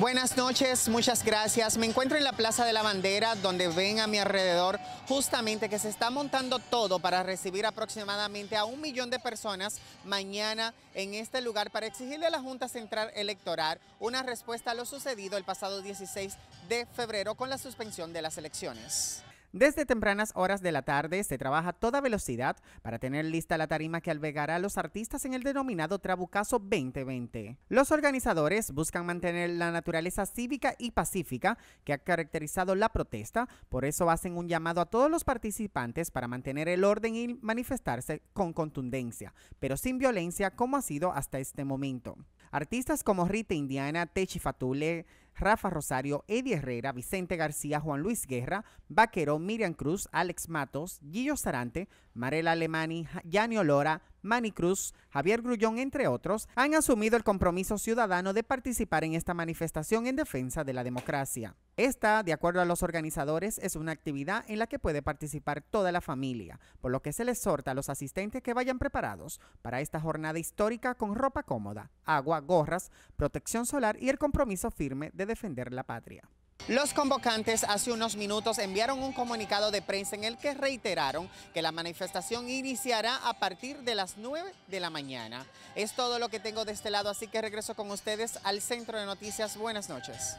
Buenas noches, muchas gracias. Me encuentro en la Plaza de la Bandera, donde ven a mi alrededor justamente que se está montando todo para recibir aproximadamente a un millón de personas mañana en este lugar para exigirle a la Junta Central Electoral una respuesta a lo sucedido el pasado 16 de febrero con la suspensión de las elecciones. Desde tempranas horas de la tarde se trabaja a toda velocidad para tener lista la tarima que albergará a los artistas en el denominado Trabucazo 2020. Los organizadores buscan mantener la naturaleza cívica y pacífica que ha caracterizado la protesta, por eso hacen un llamado a todos los participantes para mantener el orden y manifestarse con contundencia, pero sin violencia como ha sido hasta este momento. Artistas como Rita Indiana, Techi Fatule, Rafa Rosario, Eddie Herrera, Vicente García, Juan Luis Guerra, Vaquero, Miriam Cruz, Alex Matos, Guillo Sarante, Marela Alemani, Yani Olora. Manicruz, Cruz, Javier Grullón, entre otros, han asumido el compromiso ciudadano de participar en esta manifestación en defensa de la democracia. Esta, de acuerdo a los organizadores, es una actividad en la que puede participar toda la familia, por lo que se les exhorta a los asistentes que vayan preparados para esta jornada histórica con ropa cómoda, agua, gorras, protección solar y el compromiso firme de defender la patria. Los convocantes hace unos minutos enviaron un comunicado de prensa en el que reiteraron que la manifestación iniciará a partir de las 9 de la mañana. Es todo lo que tengo de este lado, así que regreso con ustedes al Centro de Noticias. Buenas noches.